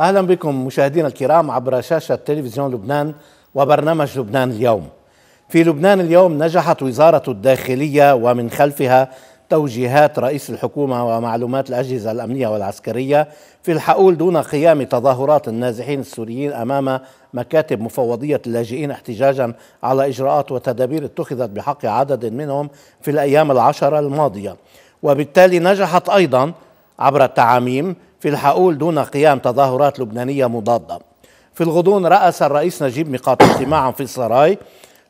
اهلا بكم مشاهدينا الكرام عبر شاشه تلفزيون لبنان وبرنامج لبنان اليوم. في لبنان اليوم نجحت وزاره الداخليه ومن خلفها توجيهات رئيس الحكومه ومعلومات الاجهزه الامنيه والعسكريه في الحقول دون قيام تظاهرات النازحين السوريين امام مكاتب مفوضيه اللاجئين احتجاجا على اجراءات وتدابير اتخذت بحق عدد منهم في الايام العشره الماضيه. وبالتالي نجحت ايضا عبر التعاميم في الحقول دون قيام تظاهرات لبنانية مضادة في الغضون رأس الرئيس نجيب ميقات اجتماعا في السراي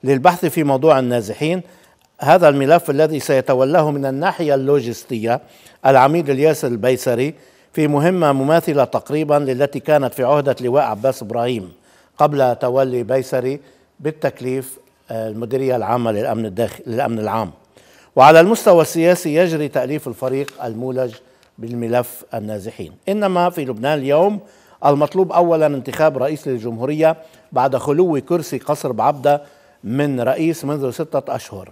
للبحث في موضوع النازحين هذا الملف الذي سيتولاه من الناحية اللوجستية العميد الياس البيسري في مهمة مماثلة تقريبا للتي كانت في عهدة لواء عباس إبراهيم قبل تولي بيسري بالتكليف آه، المديرية العامة للأمن, الداخل للأمن العام وعلى المستوى السياسي يجري تأليف الفريق المولج بالملف النازحين إنما في لبنان اليوم المطلوب أولا انتخاب رئيس للجمهورية بعد خلو كرسي قصر بعبدة من رئيس منذ ستة أشهر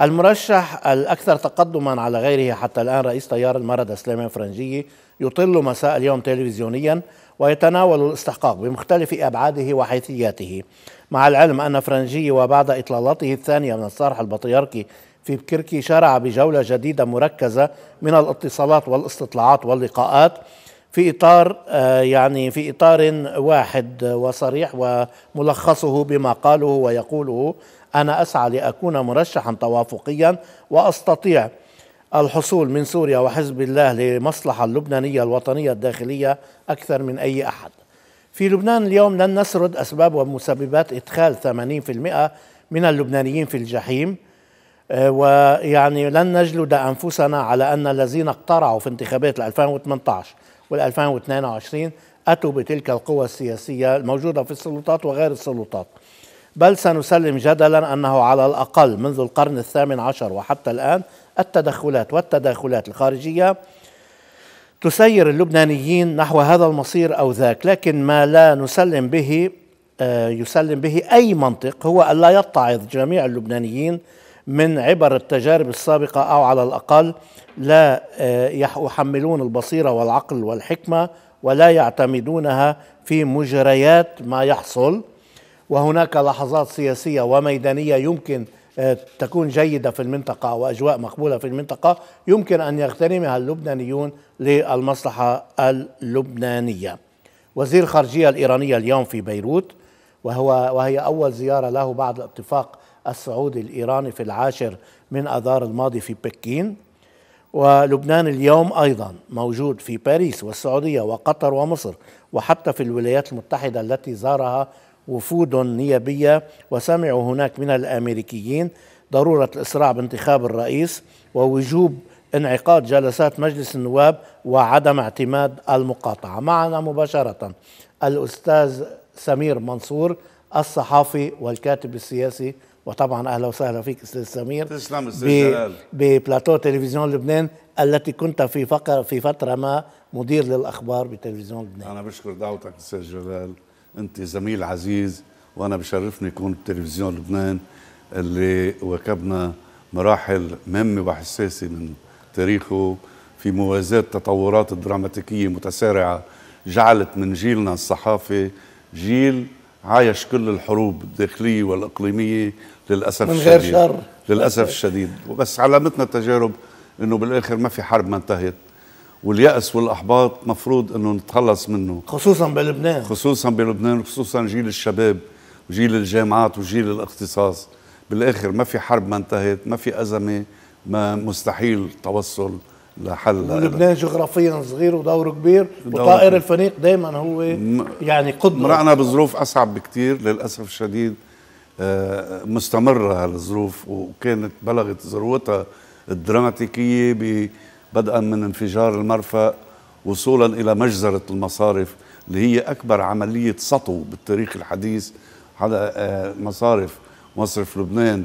المرشح الأكثر تقدما على غيره حتى الآن رئيس تيار المردة سليمان فرنجي يطل مساء اليوم تلفزيونيا ويتناول الاستحقاق بمختلف أبعاده وحيثياته مع العلم أن فرنجي وبعد إطلالته الثانية من الصرح البطريركي في بكركي شرع بجولة جديدة مركزة من الاتصالات والاستطلاعات واللقاءات في إطار آه، يعني في إطار واحد وصريح وملخصه بما قاله ويقوله أنا أسعى لأكون مرشحا توافقيا وأستطيع الحصول من سوريا وحزب الله لمصلحة اللبنانية الوطنية الداخلية أكثر من أي أحد في لبنان اليوم لن نسرد أسباب ومسببات إدخال 80% من اللبنانيين في الجحيم آه، ويعني لن نجلد أنفسنا على أن الذين اقترعوا في انتخابات 2018 وال2022 أتوا بتلك القوى السياسية الموجودة في السلطات وغير السلطات بل سنسلم جدلا أنه على الأقل منذ القرن الثامن عشر وحتى الآن التدخلات والتداخلات الخارجية تسير اللبنانيين نحو هذا المصير أو ذاك لكن ما لا نسلم به آه، يسلم به أي منطق هو ألا يتعظ جميع اللبنانيين من عبر التجارب السابقة أو على الأقل لا آه، يحملون البصيرة والعقل والحكمة ولا يعتمدونها في مجريات ما يحصل وهناك لحظات سياسية وميدانية يمكن آه، تكون جيدة في المنطقة وأجواء مقبولة في المنطقة يمكن أن يغتنمها اللبنانيون للمصلحة اللبنانية وزير الخارجية الإيرانية اليوم في بيروت وهو وهي أول زيارة له بعد الاتفاق السعودي الإيراني في العاشر من أذار الماضي في بكين ولبنان اليوم أيضا موجود في باريس والسعودية وقطر ومصر وحتى في الولايات المتحدة التي زارها وفود نيابية وسمعوا هناك من الأمريكيين ضرورة الإسراع بانتخاب الرئيس ووجوب انعقاد جلسات مجلس النواب وعدم اعتماد المقاطعة معنا مباشرة الأستاذ سمير منصور الصحافي والكاتب السياسي وطبعا اهلا وسهلا فيك استاذ سمير تسلم استاذ جلال ببلاتو تلفزيون لبنان التي كنت في فقر في فتره ما مدير للاخبار بتلفزيون لبنان انا بشكر دعوتك استاذ جلال انت زميل عزيز وانا بشرفني اكون بتلفزيون لبنان اللي واكبنا مراحل مهمه وحساسه من تاريخه في موازاة تطورات دراماتيكيه متسارعه جعلت من جيلنا الصحافي جيل عايش كل الحروب الداخلية والإقليمية للأسف من غير الشديد شر. للأسف الشديد بس علمتنا التجارب أنه بالآخر ما في حرب ما انتهت واليأس والأحباط مفروض أنه نتخلص منه خصوصا بلبنان خصوصا بلبنان خصوصا جيل الشباب وجيل الجامعات وجيل الاختصاص بالآخر ما في حرب ما انتهت ما في أزمة ما مستحيل توصل لا حل ولبنان جغرافيا صغير ودوره كبير وطائر الفريق دائما هو يعني قدوه مرقنا بظروف اصعب بكثير للاسف الشديد آه، مستمره هالظروف وكانت بلغت ذروتها الدراماتيكيه بدءا من انفجار المرفأ وصولا الى مجزره المصارف اللي هي اكبر عمليه سطو بالتاريخ الحديث على آه، مصارف مصرف لبنان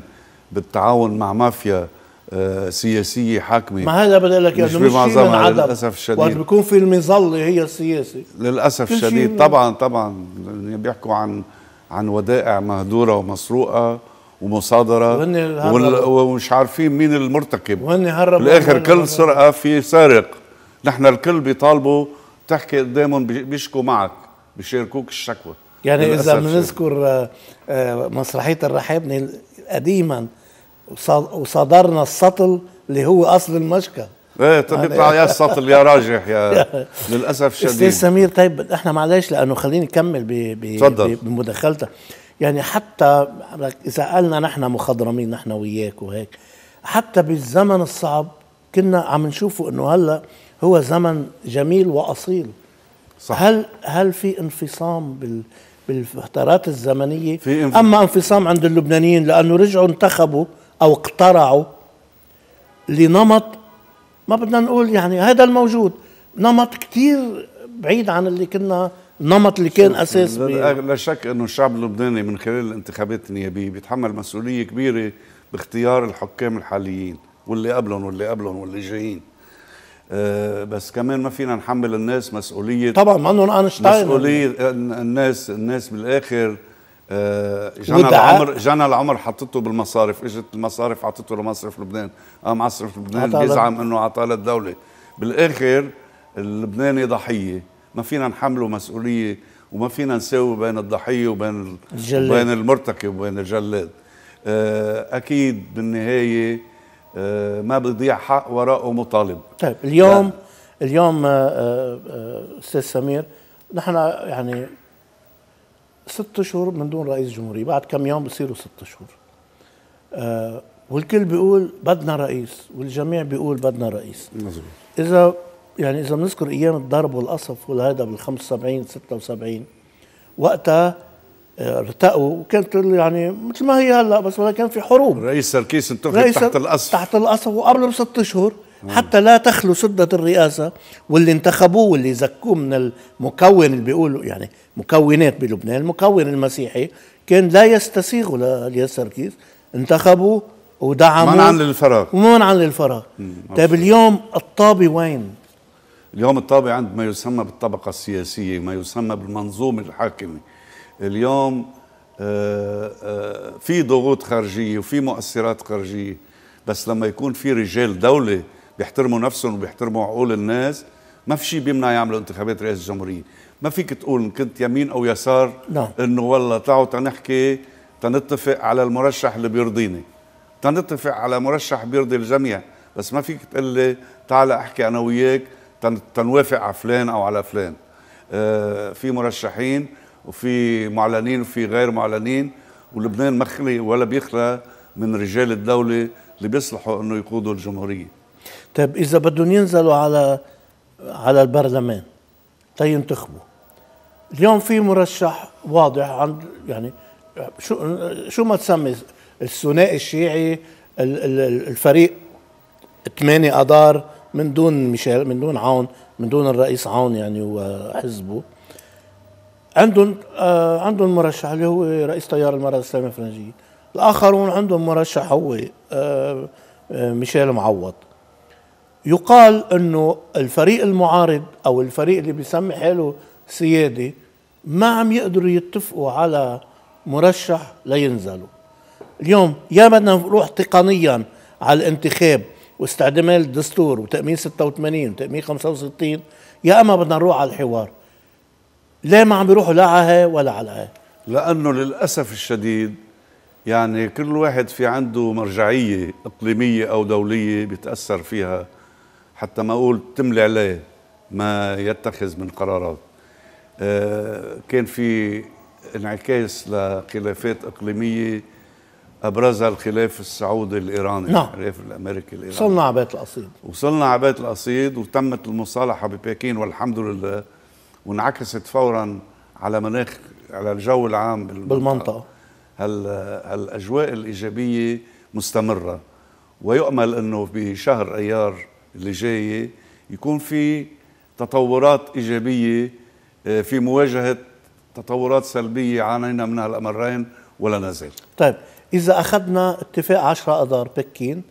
بالتعاون مع مافيا آه، سياسيه حاكمه ما هذا بدي اقول لك مش من عدم للاسف الشديد وقت بيكون في المظله هي السياسه للاسف الشديد طبعا طبعا بيحكوا عن عن ودائع مهدوره ومسروقه ومصادره ومش عارفين مين المرتكب وهن هربوا بالاخر كل سرقه في سارق نحن الكل بيطالبوا تحكي قدامهم بيشكوا معك بيشاركوك الشكوى يعني اذا بنذكر آه، آه، مسرحيه الرحابنه قديما وصدرنا السطل اللي هو اصل المشكل ايه يعني يطلع يا السطل يا راجح يا للاسف الشديد استاذ سمير طيب احنا معلش لانه خليني اكمل بمداخلتك يعني حتى اذا قالنا نحن مخضرمين نحن وياك وهيك حتى بالزمن الصعب كنا عم نشوفه انه هلا هو زمن جميل واصيل صح. هل هل في انفصام بال بالفترات الزمنيه في انف... اما انفصام عند اللبنانيين لانه رجعوا انتخبوا أو اقترعوا لنمط ما بدنا نقول يعني هذا الموجود نمط كثير بعيد عن اللي كنا النمط اللي كان اساس لا شك انه الشعب اللبناني من خلال الانتخابات النيابيه بيتحمل مسؤوليه كبيره باختيار الحكام الحاليين واللي قبلهم واللي قبلهم واللي جايين أه بس كمان ما فينا نحمل الناس مسؤوليه طبعا ما انه اينشتاين مسؤوليه الناس الناس بالاخر آه، جانا العمر جانا العمر حطته بالمصارف اجت المصارف عطته لمصرف لبنان قام آه، مصرف لبنان بيزعم انه عطاه للدوله بالاخر اللبناني ضحيه ما فينا نحمله مسؤوليه وما فينا نساوي بين الضحيه وبين الجلاد. وبين المرتكب وبين الجلاد آه، اكيد بالنهايه ما بيضيع حق وراءه مطالب طيب اليوم لا. اليوم استاذ سمير نحن يعني ست شهور من دون رئيس جمهورية بعد كم يوم بصيروا ست شهور آه والكل بيقول بدنا رئيس والجميع بيقول بدنا رئيس مزبوط. إذا يعني إذا بنذكر أيام الضرب والقصف والهذا بال 75 76 وقتها آه، ارتقوا وكانت يعني مثل ما هي هلا بس ولا كان في حروب رئيس سركيس انتخب تحت القصف تحت القصف وقبل بست شهور حتى لا تخلو سدة الرئاسة واللي انتخبوه واللي زكوه من المكون اللي بيقولوا يعني مكونات بلبنان المكون المسيحي كان لا يستسيغوا لالياس سركيس انتخبوه ودعموه منعا للفراغ ومنعا للفراغ طيب اليوم الطابة وين؟ اليوم الطابة عند ما يسمى بالطبقة السياسية ما يسمى بالمنظومة الحاكمة اليوم آه، آه، في ضغوط خارجية وفي مؤثرات خارجية بس لما يكون في رجال دولة بيحترموا نفسهم وبيحترموا عقول الناس ما في شيء بيمنع يعملوا انتخابات رئاسة الجمهورية ما فيك تقول إن كنت يمين أو يسار نعم. إنه والله تعوا تنحكي تنتفق على المرشح اللي بيرضيني تنتفق على مرشح بيرضي الجميع بس ما فيك تقول لي تعال احكي انا وياك تنوافق على فلان او على فلان آه في مرشحين وفي معلنين وفي غير معلنين ولبنان مخلي ولا بيخلى من رجال الدوله اللي بيصلحوا انه يقودوا الجمهوريه طيب اذا بدهم ينزلوا على على البرلمان تينتخبوا طيب اليوم في مرشح واضح عند يعني شو شو ما تسمي الثنائي الشيعي الفريق ثمانية أدار من دون ميشيل من دون عون من دون الرئيس عون يعني وحزبه عندهم آه عندهم مرشح اللي هو رئيس تيار المرأة الإسلامية الفرنجية الآخرون عندهم مرشح هو آه, آه، ميشيل معوض يقال انه الفريق المعارض او الفريق اللي بيسمي حاله سيادي ما عم يقدروا يتفقوا على مرشح لينزلوا اليوم يا بدنا نروح تقنيا على الانتخاب واستعمال الدستور وتأمين 86 وتأمين 65 يا اما بدنا نروح على الحوار ليه ما عم بيروحوا لا على ولا على هاي لانه للاسف الشديد يعني كل واحد في عنده مرجعيه اقليميه او دوليه بيتاثر فيها حتى ما اقول تملي عليه ما يتخذ من قرارات آه، كان في انعكاس لخلافات اقليميه ابرزها الخلاف السعودي الايراني نعم الخلاف الامريكي الايراني وصلنا على بيت القصيد وصلنا على بيت القصيد وتمت المصالحه ببكين والحمد لله وانعكست فورا على مناخ على الجو العام بالمنطقه, بالمنطقة. هال هالاجواء الايجابيه مستمره ويؤمل انه بشهر ايار اللي جايه يكون في تطورات ايجابيه آه، في مواجهه تطورات سلبيه عانينا منها الامرين ولا نزال. طيب اذا اخذنا اتفاق 10 اذار بكين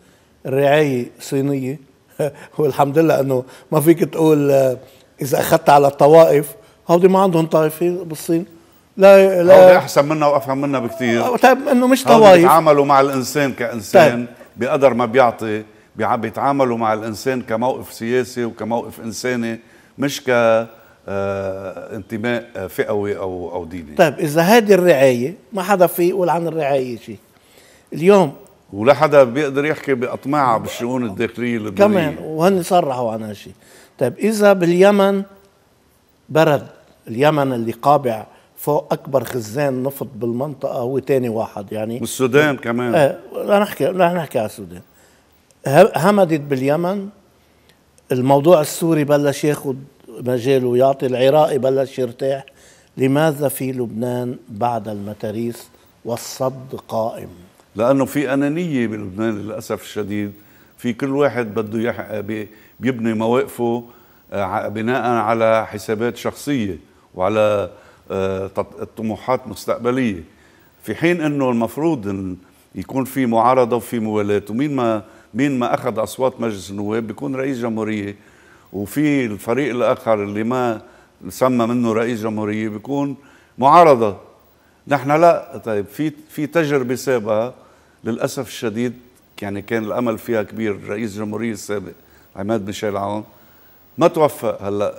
الرعايه صينيه والحمد لله انه ما فيك تقول آه، اذا اخذت على الطوائف هودي ما عندهم طائفه بالصين لا لا احسن منا وافهم منا بكثير آه، طيب انه مش طوائف بيتعاملوا مع الانسان كانسان طيب. بقدر ما بيعطي بيتعاملوا مع الانسان كموقف سياسي وكموقف انساني مش ك آه، انتماء آه، فئوي او او ديني طيب اذا هذه الرعايه ما حدا في يقول عن الرعايه شيء اليوم ولا حدا بيقدر يحكي باطماع بالشؤون الداخليه اللبنانيه كمان وهن صرحوا عن هالشيء طيب اذا باليمن برد اليمن اللي قابع فوق اكبر خزان نفط بالمنطقه هو ثاني واحد يعني والسودان كمان ايه رح نحكي رح نحكي على السودان همدت باليمن الموضوع السوري بلش ياخذ مجاله ويعطي العراقي بلش يرتاح لماذا في لبنان بعد المتاريس والصد قائم لانه في انانيه بلبنان للاسف الشديد في كل واحد بده يح... بيبني مواقفه آه، بناء على حسابات شخصيه وعلى آه، طموحات مستقبليه في حين انه المفروض يكون في معارضه وفي موالاه ومين ما مين ما اخذ اصوات مجلس النواب بيكون رئيس جمهوريه وفي الفريق الاخر اللي ما سمى منه رئيس جمهوريه بيكون معارضه نحن لا طيب في في تجربه سابقه للاسف الشديد يعني كان الامل فيها كبير رئيس الجمهوريه السابق عماد ميشيل عون ما توفق هلا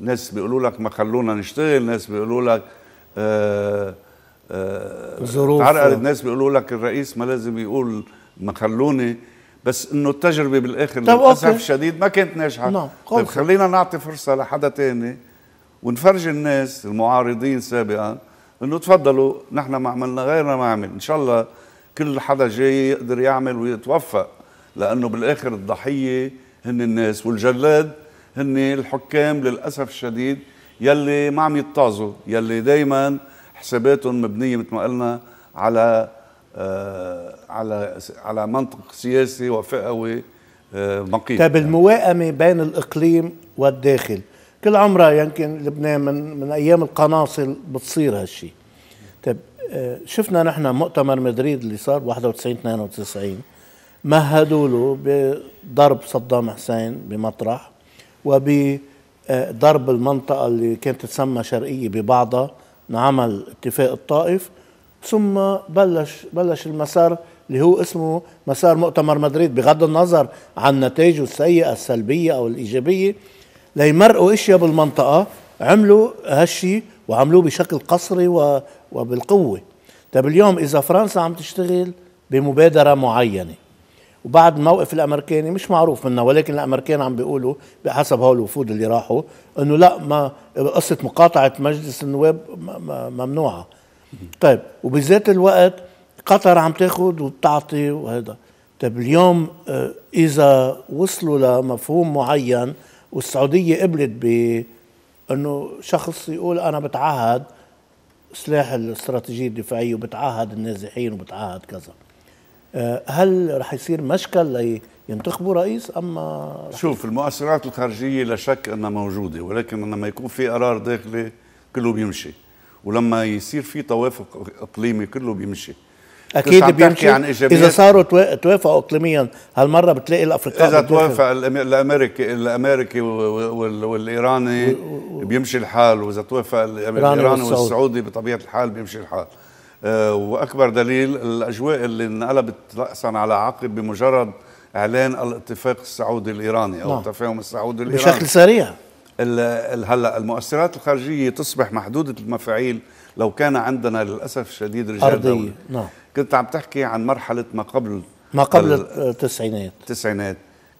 ناس بيقولوا لك ما خلونا نشتغل ناس بيقولوا لك آه آه الناس بيقولوا لك الرئيس ما لازم يقول ما خلوني بس انه التجربه بالاخر للاسف الشديد ما كانت ناجحه نعم طيب خلينا نعطي فرصه لحدا تاني ونفرجي الناس المعارضين سابقا انه تفضلوا نحن ما عملنا غيرنا ما عمل ان شاء الله كل حدا جاي يقدر يعمل ويتوفق لانه بالاخر الضحيه هن الناس والجلاد هن الحكام للاسف الشديد يلي ما عم يتطازوا يلي دائما حساباتهم مبنيه مثل ما قلنا على على على منطق سياسي وفئوي مقيم آه، طيب الموائمه بين الاقليم والداخل كل عمرها يمكن لبنان من من ايام القناصل بتصير هالشيء طيب آه، شفنا نحن مؤتمر مدريد اللي صار 91 92 مهدوا له بضرب صدام حسين بمطرح وبضرب آه، المنطقه اللي كانت تسمى شرقيه ببعضها انعمل اتفاق الطائف ثم بلش بلش المسار اللي هو اسمه مسار مؤتمر مدريد بغض النظر عن نتائجه السيئه السلبيه او الايجابيه ليمرقوا اشياء بالمنطقه عملوا هالشي وعملوه بشكل قصري وبالقوه طيب اليوم اذا فرنسا عم تشتغل بمبادره معينه وبعد الموقف الامريكاني مش معروف منا ولكن الامريكان عم بيقولوا بحسب هول الوفود اللي راحوا انه لا ما قصه مقاطعه مجلس النواب ممنوعه طيب وبذات الوقت قطر عم تاخذ وبتعطي وهذا طيب اليوم آه، اذا وصلوا لمفهوم معين والسعوديه قبلت ب انه شخص يقول انا بتعهد سلاح الاستراتيجيه الدفاعيه وبتعهد النازحين وبتعهد كذا آه، هل رح يصير مشكل لينتخبوا رئيس اما شوف المؤثرات الخارجيه لا شك انها موجوده ولكن لما يكون في قرار داخلي كله بيمشي ولما يصير في توافق اقليمي كله بيمشي اكيد بيمشي عن اذا صاروا توافقوا اقليميا هالمره بتلاقي الافريقيا اذا توافق الامريكي الامريكي والايراني و... و... بيمشي الحال واذا توافق الايراني والسعودي, والسعودي بطبيعه الحال بيمشي الحال أه واكبر دليل الاجواء اللي انقلبت راسا على عقب بمجرد اعلان الاتفاق السعودي الايراني او نعم. التفاهم السعودي الايراني بشكل سريع هلا المؤثرات الخارجيه تصبح محدوده المفاعيل لو كان عندنا للاسف الشديد رجال أرضية. دولي نعم كنت عم تحكي عن مرحله ما قبل ما قبل التسعينات التسعينات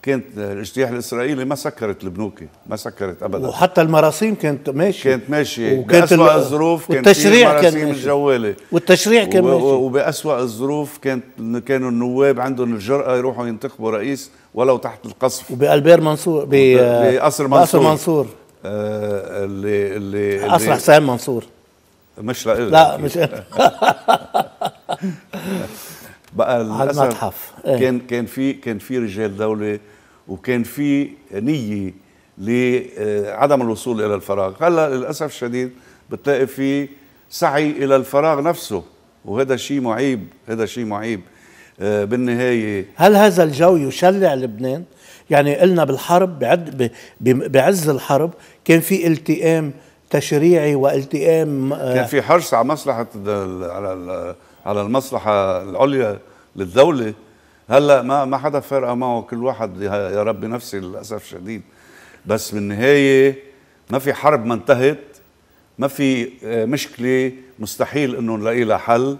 كانت الاجتياح الاسرائيلي ما سكرت البنوك ما سكرت ابدا وحتى المراسيم كانت ماشيه كانت ماشيه وكانت باسوا الظروف التشريع كان مراسيم الجواله والتشريع كان ماشي وباسوا الظروف كانت كانوا النواب عندهم الجرأه يروحوا ينتخبوا رئيس ولو تحت القصف وبالبير منصور بقصر منصور بقصر منصور آه اللي اللي قصر حسين منصور مش لإلك لا مش بقى المتحف إيه. كان كان في كان في رجال دوله وكان في نيه لعدم الوصول الى الفراغ هلا للاسف الشديد بتلاقي في سعي الى الفراغ نفسه وهذا شيء معيب هذا شيء معيب آه، بالنهايه هل هذا الجو يشلع لبنان يعني قلنا بالحرب بعد بعز الحرب كان في التئام تشريعي والتئام آه، كان في حرص على مصلحه على على المصلحه العليا للدوله هلا ما ما حدا فارقه معه كل واحد يا رب نفسي للاسف شديد بس بالنهايه ما في حرب ما انتهت ما في آه، مشكله مستحيل انه نلاقي لها حل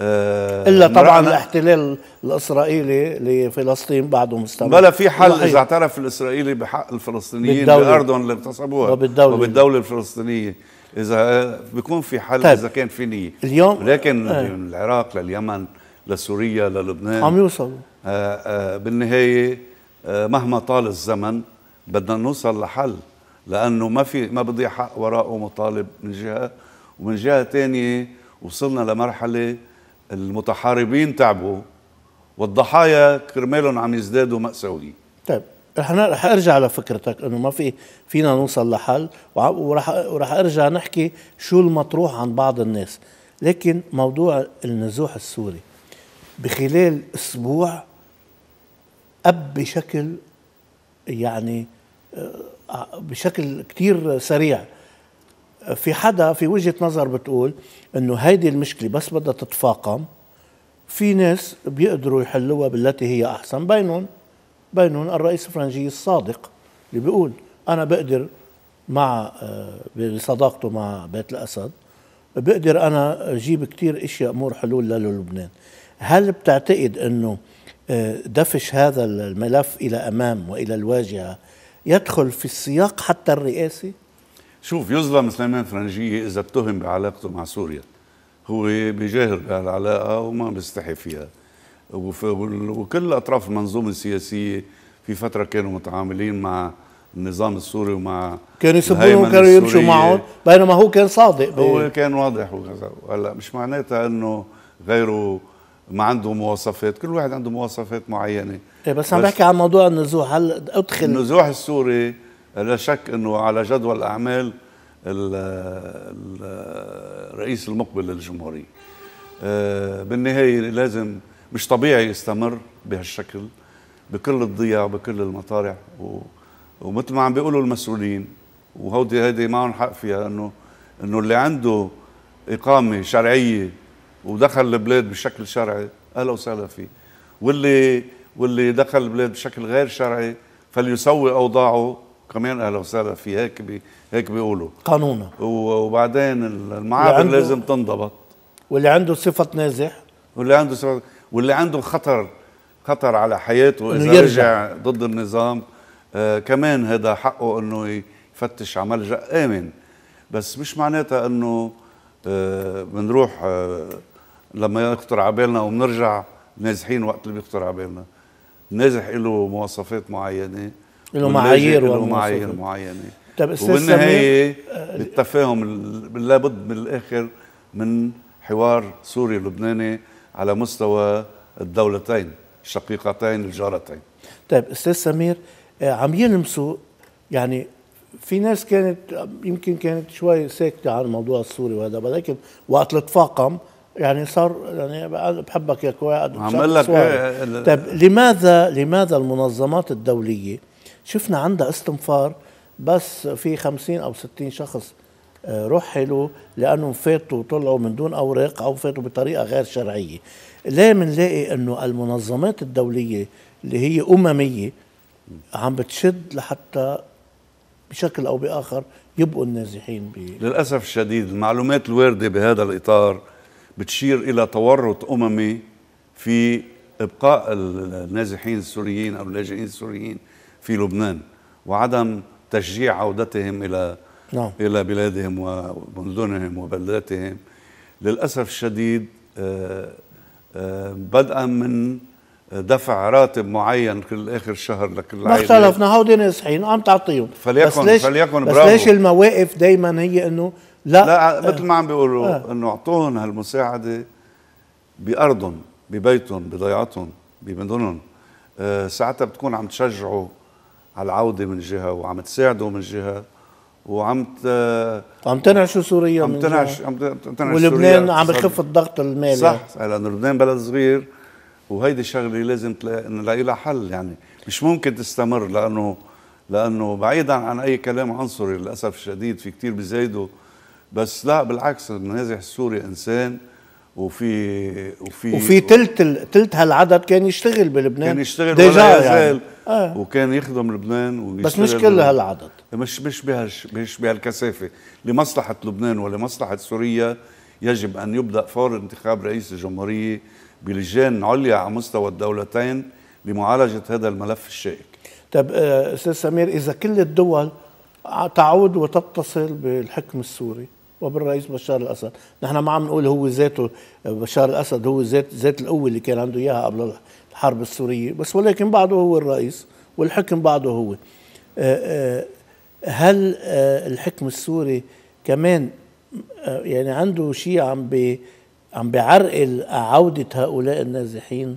آه الا طبعا الاحتلال الاسرائيلي لفلسطين بعده مستمر بلا في حل اذا اعترف الاسرائيلي بحق الفلسطينيين بارضهم اللي اغتصبوها وبالدوله وبالدوله الفلسطينيه اذا بيكون في حل طيب. اذا كان في نيه اليوم لكن آه. العراق لليمن لسوريا للبنان عم يوصلوا آه، آه، بالنهايه آه، مهما طال الزمن بدنا نوصل لحل لانه ما في ما بضيع حق وراءه مطالب من جهه ومن جهه ثانيه وصلنا لمرحله المتحاربين تعبوا والضحايا كرمالهم عم يزدادوا مأساوية طيب رح رح ارجع لفكرتك انه ما في فينا نوصل لحل ورح ورح ارجع نحكي شو المطروح عن بعض الناس لكن موضوع النزوح السوري بخلال اسبوع اب بشكل يعني آه، بشكل كثير سريع في حدا في وجهه نظر بتقول انه هيدي المشكله بس بدها تتفاقم في ناس بيقدروا يحلوها بالتي هي احسن بينهم بينهم الرئيس الفرنجي الصادق اللي بيقول انا بقدر مع آه، بصداقته مع بيت الاسد بقدر انا اجيب كثير اشياء امور حلول للبنان هل بتعتقد انه آه، دفش هذا الملف الى امام والى الواجهه يدخل في السياق حتى الرئاسي؟ شوف يظلم سليمان فرنجيه اذا اتهم بعلاقته مع سوريا هو بيجاهر بهالعلاقه وما بيستحي فيها وكل اطراف المنظومه السياسيه في فتره كانوا متعاملين مع النظام السوري ومع كانوا يسبوهم كانوا يمشوا معهم بينما هو كان صادق هو كان واضح وهلا مش معناتها انه غيره ما عنده مواصفات كل واحد عنده مواصفات معينه إيه بس عم بحكي عن موضوع النزوح هل ادخل النزوح السوري لا شك انه على جدول اعمال الرئيس المقبل للجمهوريه آه، بالنهايه لازم مش طبيعي يستمر بهالشكل بكل الضياع بكل المطارح و... ومثل ما عم بيقولوا المسؤولين وهودي هيدي معهم حق فيها انه انه اللي عنده اقامه شرعيه ودخل البلاد بشكل شرعي اهلا وسهلا فيه واللي واللي دخل البلاد بشكل غير شرعي فليسوي اوضاعه كمان اهلا وسهلا فيه هيك بي هيك بيقولوا قانونا وبعدين المعابر لازم تنضبط واللي عنده صفه نازح واللي عنده صفه واللي عنده خطر خطر على حياته اذا يرجع. رجع ضد النظام آه كمان هذا حقه انه يفتش على ملجا امن بس مش معناتها انه آه، بنروح آه لما يخطر على بالنا وبنرجع نازحين وقت اللي بيخطر على بالنا النازح له مواصفات معينه له معايير له معايير معينه طيب استاذ وبالنهايه آه، التفاهم لابد من الاخر من حوار سوري لبناني على مستوى الدولتين الشقيقتين الجارتين طيب استاذ سمير آه، عم يلمسوا يعني في ناس كانت آه، يمكن كانت شوي ساكته عن الموضوع السوري وهذا ولكن وقت اللي تفاقم يعني صار يعني بحبك يا كواد عم لك إيه، طيب لماذا لماذا المنظمات الدوليه شفنا عندها استنفار بس في 50 او 60 شخص آه، رحلوا لانهم فاتوا وطلعوا من دون اوراق او فاتوا بطريقه غير شرعيه ليه بنلاقي انه المنظمات الدوليه اللي هي امميه عم بتشد لحتى بشكل او باخر يبقوا النازحين للاسف الشديد المعلومات الوارده بهذا الاطار بتشير إلى تورط أممي في إبقاء النازحين السوريين أو اللاجئين السوريين في لبنان وعدم تشجيع عودتهم إلى نعم. إلى بلادهم ومدنهم وبلداتهم للأسف الشديد آه، آه، بدءا من دفع راتب معين كل اخر شهر لكل ما اختلفنا هودي نازحين عم تعطيهم فليكن بس ليش فليكن بس برافو. ليش المواقف دائما هي انه لا لا مثل ما عم بيقولوا آه. انه اعطوهم هالمساعده بارضهم ببيتهم بضيعتهم بمدنهم آه ساعتها بتكون عم تشجعوا على العوده من جهه وعم تساعدوا من جهه وعم ت... عم تنعشوا سوريا عم تنعش عم تنعش ولبنان سوريا عم بخف الضغط المالي صح لانه لبنان بلد صغير وهيدي الشغله لازم تلاقي نلاقي لها حل يعني مش ممكن تستمر لانه لانه بعيدا عن اي كلام عنصري للاسف الشديد في كثير بيزايدوا بس لا بالعكس النازح السوري انسان وفي وفي وفي تلت تلت هالعدد كان يشتغل بلبنان كان يشتغل ولا يعني آه. وكان يخدم لبنان بس مش كل هالعدد مش مش بهالش مش بهالكثافه لمصلحه لبنان ولمصلحه سوريا يجب ان يبدا فور انتخاب رئيس الجمهوريه بلجان عليا على مستوى الدولتين لمعالجه هذا الملف الشائك طب آه، استاذ سمير اذا كل الدول تعود وتتصل بالحكم السوري وبالرئيس بشار الاسد، نحن ما عم نقول هو ذاته بشار الاسد هو ذات ذات القوه اللي كان عنده اياها قبل الحرب السوريه، بس ولكن بعده هو الرئيس والحكم بعده هو. آه، آه، هل آه، الحكم السوري كمان يعني عنده شيء عم بي عم بعرقل عوده هؤلاء النازحين؟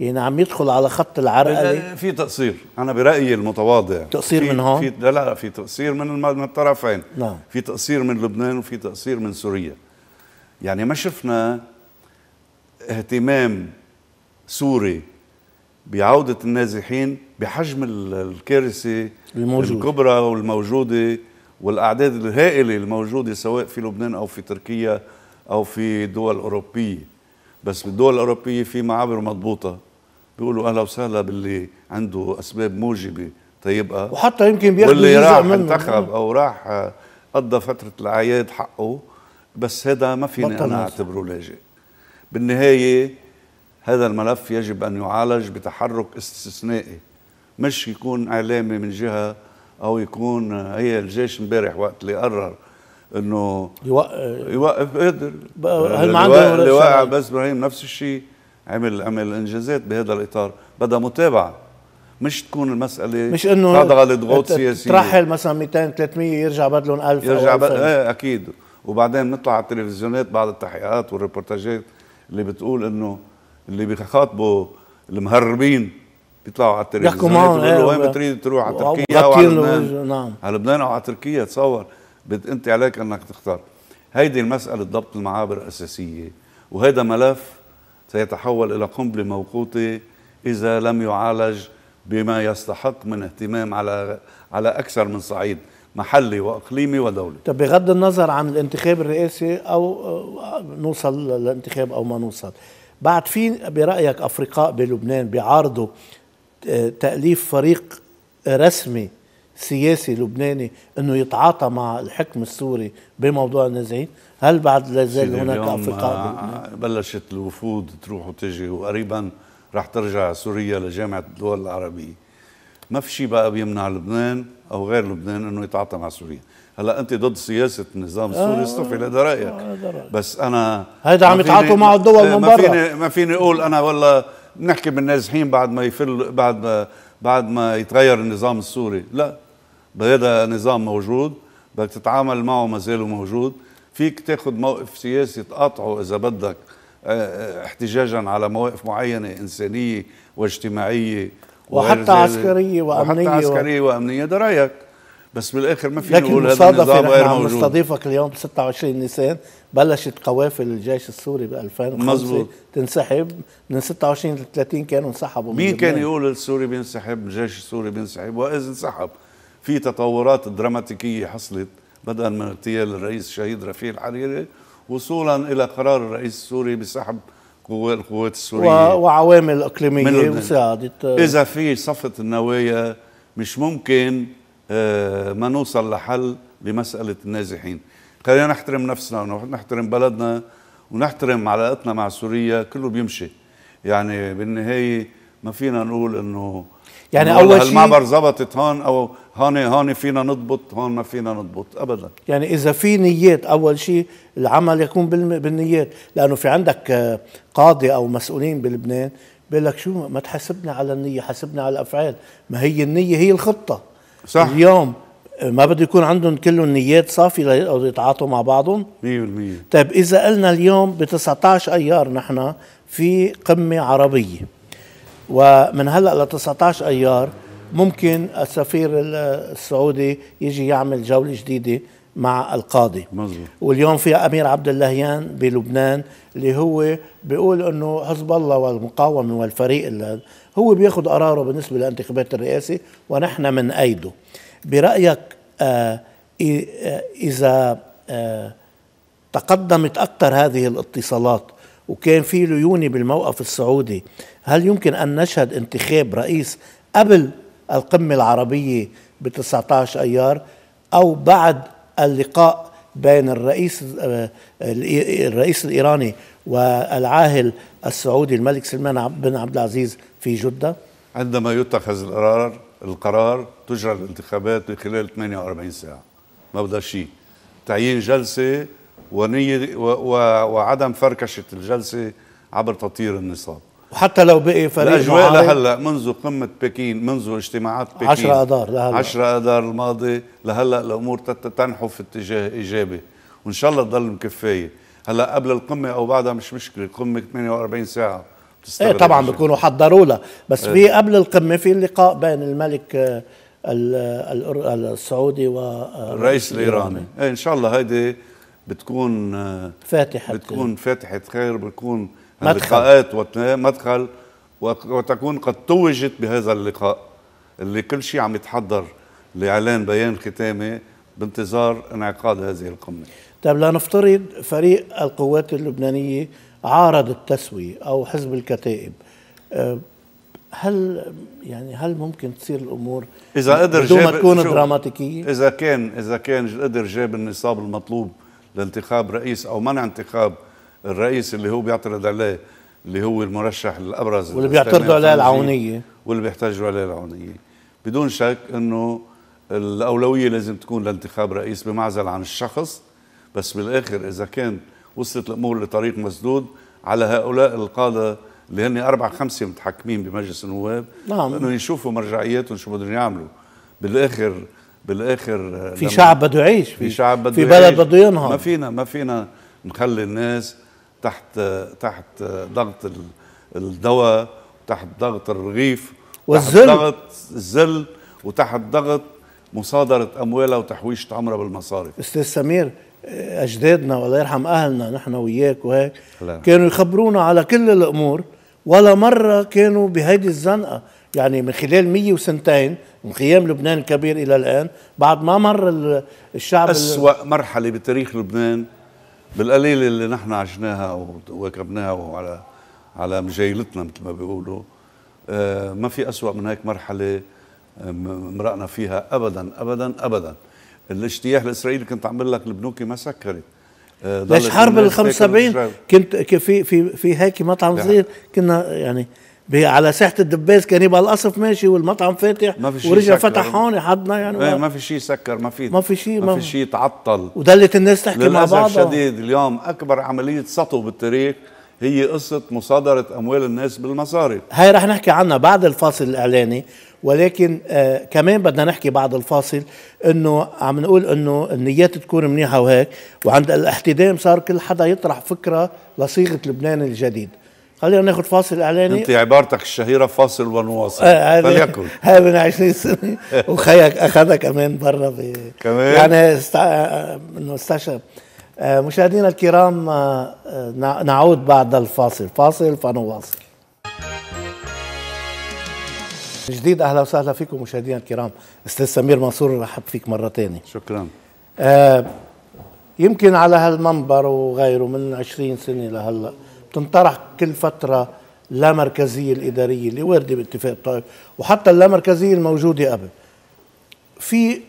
يعني عم يدخل على خط العرقله في تقصير انا برايي المتواضع تقصير من هون في لا لا في تقصير من من الطرفين نعم في تقصير من لبنان وفي تقصير من سوريا يعني ما شفنا اهتمام سوري بعودة النازحين بحجم الكارثة الموجود. الكبرى والموجودة والأعداد الهائلة الموجودة سواء في لبنان أو في تركيا أو في دول أوروبية بس بالدول الاوروبيه في معابر مضبوطه بيقولوا اهلا وسهلا باللي عنده اسباب موجبه تيبقى آه. وحتى يمكن بياخذ واللي راح انتخب او راح آه، قضى فتره الاعياد حقه بس هذا ما فيني انا اعتبره لاجئ بالنهايه هذا الملف يجب ان يعالج بتحرك استثنائي مش يكون اعلامي من جهه او يكون آه، هي الجيش امبارح وقت اللي قرر انه يوقف يوقف قدر هل آه، ما عنده اللي وقع ابراهيم نفس الشيء عمل عمل انجازات بهذا الاطار بدها متابعه مش تكون المساله مش انه تضغط على ضغوط سياسيه ترحل مثلا 200 300 يرجع بدلهم 1000 يرجع بدل ايه اكيد وبعدين بنطلع على التلفزيونات بعض التحقيقات والريبورتاجات اللي بتقول انه اللي بيخاطبوا المهربين بيطلعوا على التلفزيونات بيحكوا معهم إيه، وين بتريد تروح على تركيا او على لبنان نعم على لبنان او على تركيا تصور بد انت عليك انك تختار هيدي المساله ضبط المعابر اساسيه وهذا ملف سيتحول الى قنبله موقوته اذا لم يعالج بما يستحق من اهتمام على على اكثر من صعيد محلي واقليمي ودولي طب بغض النظر عن الانتخاب الرئاسي او نوصل للانتخاب او ما نوصل بعد في برايك افرقاء بلبنان بيعارضوا آه، تاليف فريق رسمي سياسي لبناني انه يتعاطى مع الحكم السوري بموضوع النازحين؟ هل بعد لا زال هناك افقاء آه، آه، بلشت الوفود تروح وتجي وقريبا رح ترجع سوريا لجامعه الدول العربيه. ما في شيء بقى بيمنع لبنان او غير لبنان انه يتعاطى مع سوريا. هلا انت ضد سياسه النظام آه، السوري آه استوفي هذا رايك آه بس انا هيدا عم يتعاطوا مع الدول من برا ما فيني ما فيني اقول انا والله بنحكي بالنازحين بعد ما يفل بعد ما بعد ما يتغير النظام السوري لا هذا نظام موجود بدك تتعامل معه ما زاله موجود فيك تاخذ موقف سياسي تقاطعه اذا بدك آه، آه، احتجاجا على مواقف معينه انسانيه واجتماعيه وحتى عسكريه وامنيه وحتى عسكريه وامنيه ده رايك بس بالاخر ما فيني نقول هذا النظام غير موجود لكن مستضيفك اليوم ب 26 نيسان بلشت قوافل الجيش السوري ب 2005 مزبوط. تنسحب من 26 ل 30 كانوا انسحبوا مين كان يقول السوري بينسحب الجيش السوري بينسحب واذا انسحب في تطورات دراماتيكيه حصلت بدءا من اغتيال الرئيس الشهيد رفيق الحريري وصولا الى قرار الرئيس السوري بسحب القوات السوريه وعوامل اقليميه وساعدت اذا في صفه النوايا مش ممكن آه، ما نوصل لحل لمساله النازحين خلينا نحترم نفسنا ونحترم بلدنا ونحترم علاقتنا مع سوريا كله بيمشي يعني بالنهايه ما فينا نقول انه يعني إنه اول شيء المعبر زبطت هون او هون هون فينا نضبط هون ما فينا نضبط ابدا يعني اذا في نيات اول شيء العمل يكون بالنيات لانه في عندك آه، قاضي او مسؤولين بلبنان بيقول لك شو ما تحاسبنا على النيه حاسبنا على الافعال ما هي النيه هي الخطه صح اليوم ما بده يكون عندهم كلهم نيات صافي ليتعاطوا يتعاطوا مع بعضهم 100% طيب اذا قلنا اليوم ب 19 ايار نحن في قمه عربيه ومن هلا ل 19 ايار ممكن السفير السعودي يجي يعمل جوله جديده مع القاضي مزبوط. واليوم في امير عبد اللهيان بلبنان اللي هو بيقول انه حزب الله والمقاومه والفريق هو بياخذ قراره بالنسبه لانتخابات الرئاسه ونحن من ايده برأيك آه، آه، إذا آه، تقدمت أكثر هذه الاتصالات وكان في ليونة بالموقف السعودي هل يمكن أن نشهد انتخاب رئيس قبل القمة العربية ب 19 أيار أو بعد اللقاء بين الرئيس الرئيس الإيراني والعاهل السعودي الملك سلمان بن عبد العزيز في جدة عندما يتخذ القرار القرار تجرى الانتخابات خلال 48 ساعه ما بدها شيء تعيين جلسه ونية وعدم فركشه الجلسه عبر تطير النصاب وحتى لو بقي فريق الاجواء لهلا منذ قمه بكين منذ اجتماعات بكين 10 اذار لهلا 10 اذار الماضي لهلا الامور تنحو في اتجاه ايجابي وان شاء الله تضل مكفايه هلا قبل القمه او بعدها مش مشكله القمه 48 ساعه ايه طبعا بيكونوا حضروا لها بس إيه. في قبل القمه في لقاء بين الملك آه، السعودي والرئيس آه، الايراني ايه ان شاء الله هيدي بتكون آه، فاتحه بتكون فاتحه خير بتكون لقاءات مدخل وتكون قد توجت بهذا اللقاء اللي كل شيء عم يتحضر لاعلان بيان ختامي بانتظار انعقاد هذه القمه. طيب لنفترض فريق القوات اللبنانيه عارض التسوية أو حزب الكتائب أه، هل يعني هل ممكن تصير الامور اذا قدر بدون ما تكون دراماتيكيه اذا كان اذا كان قدر جاب النصاب المطلوب لانتخاب رئيس او منع انتخاب الرئيس اللي هو بيعترض عليه اللي هو المرشح الابرز واللي بيعترضوا عليه العونيه واللي بيحتاجوا عليه العونيه بدون شك انه الاولويه لازم تكون لانتخاب رئيس بمعزل عن الشخص بس بالاخر اذا كان وصلت الامور لطريق مسدود على هؤلاء القاده اللي هن اربع خمسه متحكمين بمجلس النواب نعم انه يشوفوا مرجعياتهم شو بدهم يعملوا بالاخر بالاخر في شعب بده يعيش في, في شعب بده في بلد بده ينهض ما فينا ما فينا نخلي الناس تحت تحت ضغط الدواء تحت ضغط الرغيف والزل تحت ضغط الزل وتحت ضغط مصادره اموالها وتحويشه عمرها بالمصارف استاذ سمير اجدادنا والله يرحم اهلنا نحن وياك وهيك كانوا يخبرونا على كل الامور ولا مره كانوا بهيدي الزنقه يعني من خلال وسنتين من قيام لبنان الكبير الى الان بعد ما مر الشعب اسوا مرحله بتاريخ لبنان بالقليله اللي نحن عشناها وواكبناها وعلى على مجيلتنا مثل ما بيقولوا آه، ما في أسوأ من هيك مرحله آه، مرقنا فيها ابدا ابدا ابدا الاجتياح الاسرائيلي كنت عامل لك البنوك ما سكرت آه، ليش حرب ال 75 كنت في في في هيك مطعم صغير كنا يعني على ساحه الدباس كان يبقى القصف ماشي والمطعم فاتح ما في شي ورجع فتح هون حدنا يعني ما, إيه، ما في شيء سكر ما في ما في شيء ما, ما في شيء تعطل ودلت الناس تحكي مع بعضها للاسف الشديد اليوم اكبر عمليه سطو بالتاريخ هي قصة مصادرة أموال الناس بالمصاري هاي رح نحكي عنها بعد الفاصل الإعلاني ولكن آه كمان بدنا نحكي بعد الفاصل انه عم نقول انه النيات تكون منيحه وهيك وعند الاحتدام صار كل حدا يطرح فكره لصيغه لبنان الجديد خلينا ناخذ فاصل اعلاني انت عبارتك الشهيره فاصل ونواصل آه فليكن هاي من 20 سنه وخيك اخذها كمان برا كمان يعني استع... آه، انه استشهد آه، مشاهدينا الكرام آه، نعود بعد الفاصل فاصل فنواصل جديد اهلا وسهلا فيكم مشاهدينا الكرام استاذ سمير منصور رحب فيك مره ثانيه شكرا آه يمكن على هالمنبر وغيره من 20 سنه لهلا بتنطرح كل فتره لا مركزيه الاداريه اللي وارده باتفاق الطائف وحتى اللامركزيه الموجوده قبل في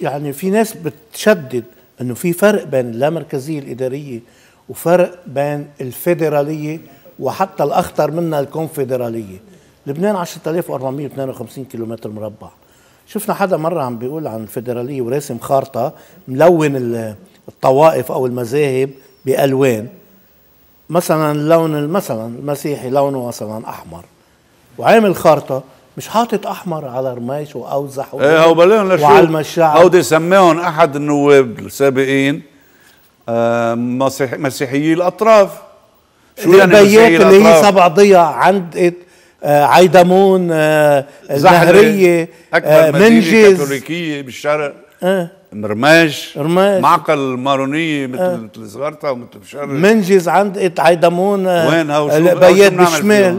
يعني في ناس بتشدد انه في فرق بين اللامركزيه الاداريه وفرق بين الفيدراليه وحتى الاخطر منها الكونفدراليه لبنان 10452 متر مربع شفنا حدا مرة عم بيقول عن الفيدرالية وراسم خارطة ملون الطوائف أو المذاهب بألوان مثلا اللون مثلا المسيحي لونه مثلا أحمر وعامل خارطة مش حاطط احمر على رماش واوزح ايه هو بلاهم لشو وعلى المشاعر هودي سماهم احد النواب السابقين آه مسيحيي الاطراف شو يعني مسيحيي الاطراف اللي هي سبع ضيع عند آه، عيدمون النهريه آه، آه، منجز كاثوليكيه بالشرق آه. مرماش رماش معقل مارونية مثل آه. مثل صغرتها ومثل بشرق منجز عند عيدمون وين بيات بالشمال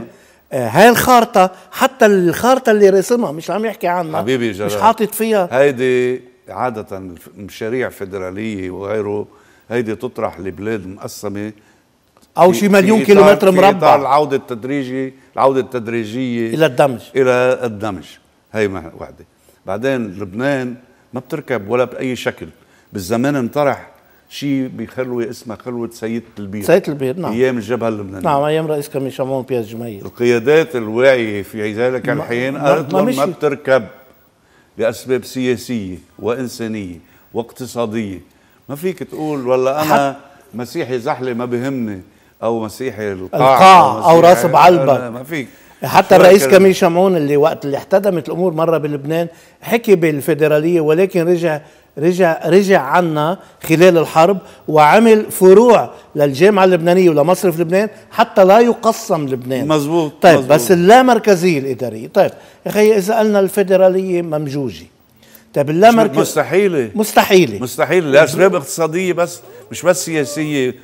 هاي الخارطة حتى الخارطة اللي رسمها مش عم يحكي عنها حبيبي جلال مش حاطط فيها هيدي عادة مشاريع فدرالية وغيره هيدي تطرح لبلاد مقسمة او شي مليون كيلومتر مربع العودة التدريجي العوده التدريجيه الى الدمج الى الدمج هي وحده بعدين لبنان ما بتركب ولا باي شكل بالزمان انطرح شيء بخلوه اسمها خلوه سيده البير سيده البير نعم ايام الجبهه اللبنانيه نعم ايام رئيس كميشامون بياس جميل القيادات الواعيه في ذلك الحين قالت لهم ما بتركب لاسباب سياسيه وانسانيه واقتصاديه ما فيك تقول والله انا مسيحي زحله ما بهمني او مسيحي القاع او, أو راس بعلبك ما فيك حتى الرئيس كميل شمعون اللي وقت اللي احتدمت الامور مره بلبنان حكي بالفيدراليه ولكن رجع رجع رجع عنا خلال الحرب وعمل فروع للجامعه اللبنانيه ولمصرف لبنان حتى لا يقسم لبنان مزبوط طيب مزبوط. بس اللامركزيه الاداريه طيب يا اخي اذا قلنا الفيدراليه ممجوجه طيب اللامركزيه مستحيله مستحيله مستحيله لاسباب اقتصاديه بس مش بس سياسيه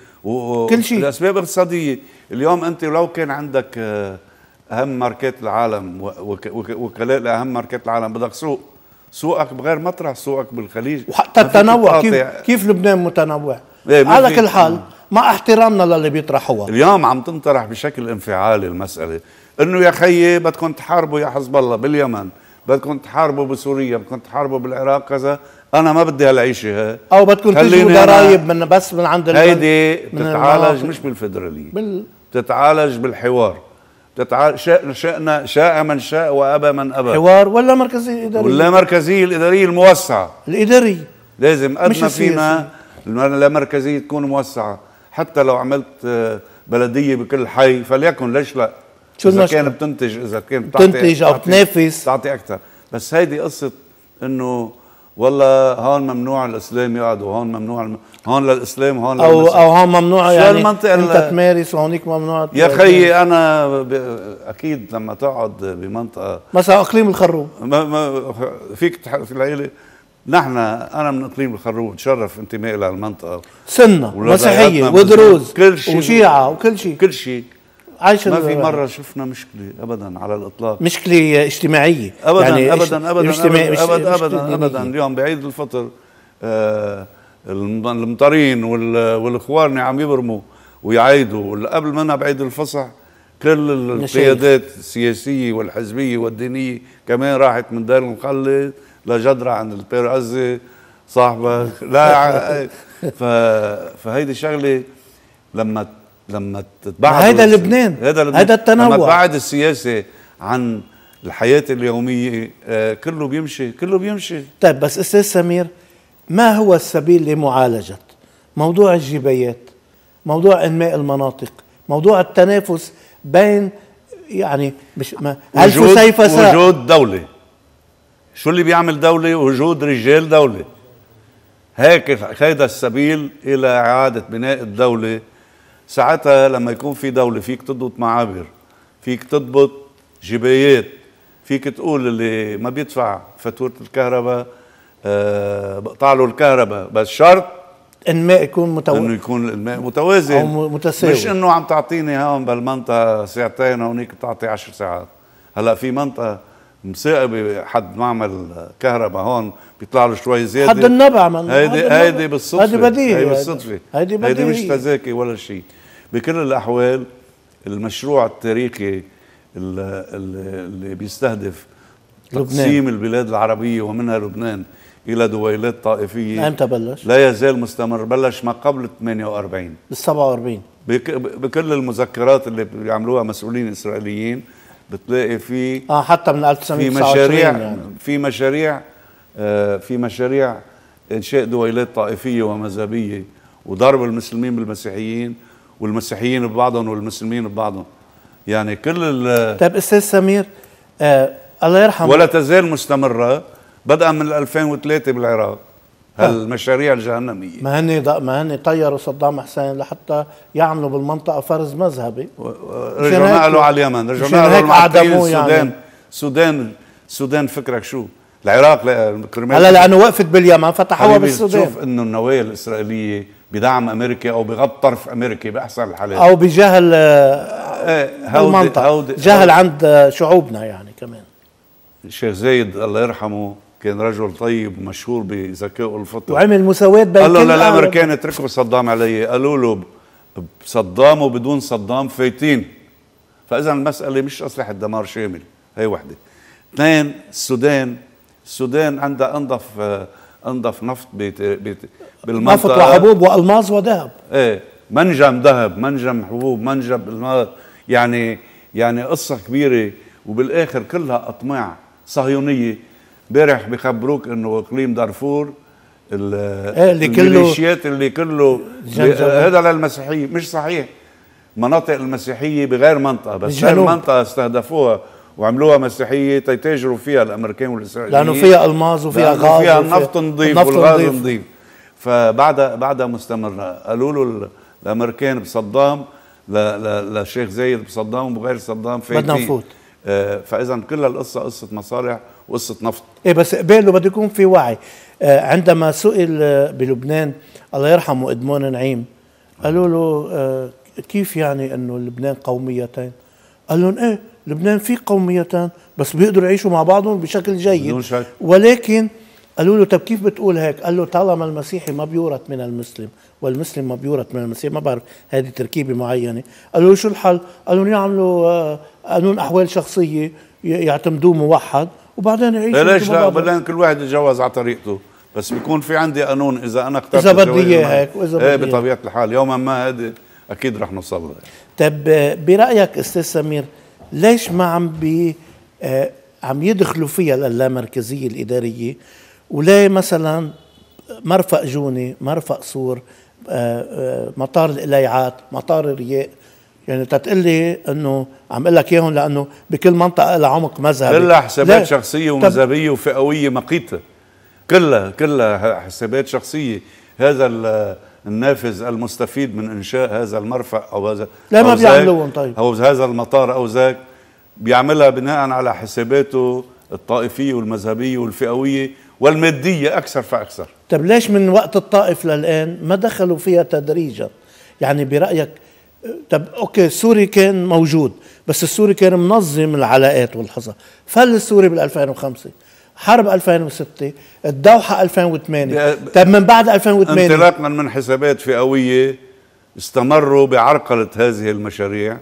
كل شيء لاسباب اقتصاديه اليوم انت لو كان عندك آه، اهم ماركات العالم وكلاء لاهم ماركات العالم بدك سوق سوقك بغير مطرح سوقك بالخليج وحتى التنوع كيف كيف لبنان متنوع إيه، على كل حال مع احترامنا للي بيطرحوها اليوم عم تنطرح بشكل انفعالي المساله انه يا خيي بدكم تحاربوا يا حزب الله باليمن بدكم تحاربوا بسوريا بدكم تحاربوا بالعراق كذا انا ما بدي هالعيشه هاي او بدكم تجوا ضرايب من بس من عند هيدي بتتعالج مش بالفدراليه بال... بتتعالج بالحوار بتتعالج شئنا شاء من شاء وابى من ابى حوار ولا مركزيه اداريه ولا مركزيه الاداريه الموسعه الاداريه لازم قد ما فينا المركزيه تكون موسعه حتى لو عملت آه، بلديه بكل حي فليكن ليش لا شو اذا كان بتنتج اذا كان بتنتج او بتنافس بتعطي اكثر بس هيدي قصه انه ولا هون ممنوع الاسلام يقعد وهون ممنوع الم... هون للاسلام هون او للمسلم. او هون ممنوع يعني انت تمارس وهونيك ممنوع يا خيي انا ب... اكيد لما تقعد بمنطقه مثلا اقليم الخروب ما... ما... فيك تحكي العيله نحن انا من اقليم الخروب بتشرف انتمائي للمنطقه سنه مسيحيه ودروز كل شيء وشيعه وكل شيء كل شيء عايش ما في مره شفنا مشكله ابدا على الاطلاق مشكله اجتماعيه ابدا يعني ابدا ابدا اجتماعي ابدا ابدا, أبداً, أبداً اليوم بعيد الفطر آه المطرين والاخوان عم يبرموا ويعيدوا قبل ما بعيد الفصح كل القيادات السياسيه والحزبيه والدينيه كمان راحت من دار المخلد لجدرة عند البير عزي صاحبك لا ف... فهيدي شغله لما لما تتبعد هذا لبنان هذا لبنان هذا التنوع لما تبعد السياسه عن الحياه اليوميه آه، كله بيمشي كله بيمشي طيب بس استاذ سمير ما هو السبيل لمعالجه موضوع الجبايات موضوع انماء المناطق موضوع التنافس بين يعني مش ما هل وجود, وجود دوله شو اللي بيعمل دوله وجود رجال دوله هيك هيدا السبيل الى اعاده بناء الدوله ساعتها لما يكون في دولة فيك تضبط معابر فيك تضبط جبايات فيك تقول اللي ما بيدفع فاتورة الكهرباء آه، بقطع له الكهرباء بس شرط الماء يكون متوازن انه يكون الماء متوازن او متساوي مش انه عم تعطيني هون بالمنطقه ساعتين هونيك بتعطي 10 ساعات هلا في منطقه مساقي حد معمل كهرباء هون بيطلع له شوي زياده حد النبع من هيدي هيدي بالصدفه هيدي بديهي هيدي بالصدفه هيدي بديهي هيدي مش تزاكي ولا شيء بكل الاحوال المشروع التاريخي اللي بيستهدف تقسيم البلاد العربيه ومنها لبنان الى دويلات طائفيه امتى بلش؟ لا يزال مستمر بلش ما قبل 48 بال 47 بكل المذكرات اللي بيعملوها مسؤولين اسرائيليين بتلاقي في اه حتى من 1929 في مشاريع يعني. في مشاريع آه في مشاريع انشاء دويلات طائفيه ومذهبيه وضرب المسلمين بالمسيحيين والمسيحيين ببعضهم والمسلمين ببعضهم يعني كل ال طيب استاذ سمير آه الله يرحمه ولا تزال مستمره بدءا من 2003 بالعراق هالمشاريع الجهنميه ما هن ما هن طيروا صدام حسين لحتى يعملوا بالمنطقه فرز مذهبي رجعنا له على اليمن رجعنا له اعدموه السودان يعني. السودان السودان فكرك شو العراق كرمال هلا لانه وقفت باليمن فتحوها بالسودان شوف انه النوايا الاسرائيليه بدعم امريكي او بغض طرف امريكي باحسن الحالات او بجهل آه، ايه المنطقه جهل عند آه، شعوبنا يعني كمان الشيخ زايد الله يرحمه كان رجل طيب مشهور بذكائه الفطري وعمل مساواة بين قالوا للامريكان اتركوا صدام علي قالوا له صدام وبدون صدام فايتين فاذا المساله مش اسلحه دمار شامل هي وحده اثنين السودان السودان عندها انظف انظف نفط بيت بيت بالمنطقه نفط وحبوب والماس وذهب ايه منجم ذهب منجم حبوب منجم يعني يعني قصه كبيره وبالاخر كلها اطماع صهيونيه امبارح بخبروك انه اقليم دارفور آه، اللي كله اللي كله آه، هذا للمسيحيه مش صحيح مناطق المسيحيه بغير منطقه بس غير منطقه استهدفوها وعملوها مسيحيه تيتاجروا فيها الامريكان والاسرائيليين لانه فيها الماز وفيها غاز فيها نفط نظيف والغاز نظيف فبعدها بعدها مستمره قالوا له الامريكان بصدام للشيخ زايد بصدام وبغير صدام فايتين بدنا نفوت آه فاذا كل القصه قصه مصالح وقصه نفط ايه بس قباله بده يكون في وعي آه عندما سئل آه، بلبنان الله يرحمه ادمون نعيم قالوا له آه كيف يعني انه لبنان قوميتين قال لهم ايه لبنان في قوميتان بس بيقدروا يعيشوا مع بعضهم بشكل جيد ولكن قالوا له طب كيف بتقول هيك؟ قال له طالما المسيحي ما بيورث من المسلم والمسلم ما بيورث من المسيحي ما بعرف هذه تركيبه معينه، قالوا له شو الحل؟ قالوا يعملوا آه، قانون احوال شخصيه يعتمدوه موحد وبعدين يعيشوا ليش لا بعدين كل واحد يتجوز على طريقته بس بيكون في عندي قانون اذا انا اخترت اذا بدي اياه هيك واذا بدي ايه بطبيعه الحال يوما ما هذه اكيد رح نوصل له طيب آه، برايك استاذ سمير ليش ما عم بي آه، عم يدخلوا فيها اللامركزيه الاداريه وليه مثلا مرفق جوني مرفق صور آه، مطار القليعات مطار الرياء يعني تتقول لي انه عم اقول لك اياهم لانه بكل منطقه لها عمق مذهبي كلها حسابات شخصيه ومذهبيه وفئويه مقيته كلها كلها حسابات شخصيه هذا النافذ المستفيد من انشاء هذا المرفأ او هذا لا ما بيعملوهم طيب او هذا المطار او ذاك بيعملها بناء على حساباته الطائفيه والمذهبيه والفئويه والماديه اكثر فاكثر طيب ليش من وقت الطائف للان ما دخلوا فيها تدريجا يعني برايك طب اوكي السوري كان موجود بس السوري كان منظم العلاقات والحصى فل السوري بال 2005 حرب 2006 الدوحه 2008 طب من بعد 2008 انطلاقا من حسابات فئويه استمروا بعرقله هذه المشاريع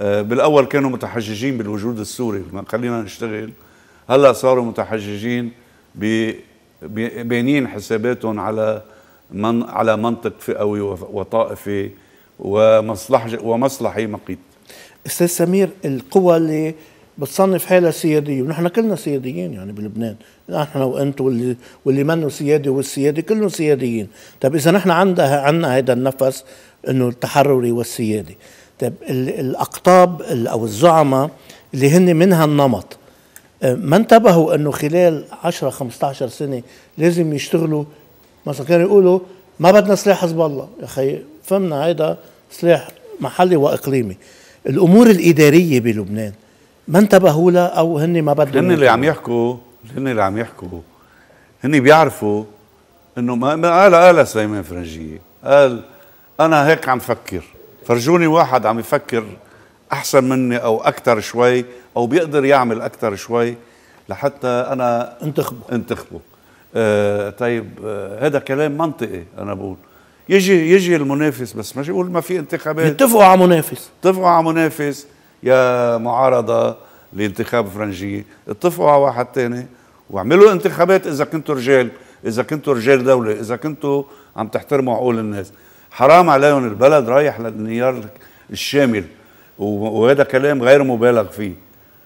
آه، بالاول كانوا متحججين بالوجود السوري ما خلينا نشتغل هلا صاروا متحججين ببينين حساباتهم على من على منطق فئوي وطائفي ومصلح ومصلحي مقيت استاذ سمير القوى اللي بتصنف حالها سياديه ونحن كلنا سياديين يعني بلبنان نحن وانت واللي واللي منه سيادي والسيادي كلهم سياديين طيب اذا نحن عندها عندنا هذا النفس انه التحرري والسيادي طيب الاقطاب او الزعماء اللي هن من هالنمط آه، ما انتبهوا انه خلال 10 15 سنه لازم يشتغلوا مثلا كانوا يقولوا ما بدنا سلاح حزب الله يا اخي فهمنا هيدا سلاح محلي واقليمي الامور الاداريه بلبنان ما انتبهوا لها او هن ما بدهم هن اللي عم يحكوا هن اللي عم يحكوا هن بيعرفوا انه ما قال قال سليمان فرنجيه قال انا هيك عم فكر فرجوني واحد عم يفكر احسن مني او اكثر شوي او بيقدر يعمل اكثر شوي لحتى انا انتخبه انتخبه آه طيب آه كلام منطقي انا بقول يجي يجي المنافس بس ماشي يقول ما في انتخابات يتفقوا على منافس اتفقوا على منافس يا معارضه لانتخاب فرنجي اتفقوا على واحد ثاني واعملوا انتخابات اذا كنتوا رجال اذا كنتوا رجال دوله اذا كنتوا عم تحترموا عقول الناس حرام عليهم البلد رايح للانهيار الشامل وهذا كلام غير مبالغ فيه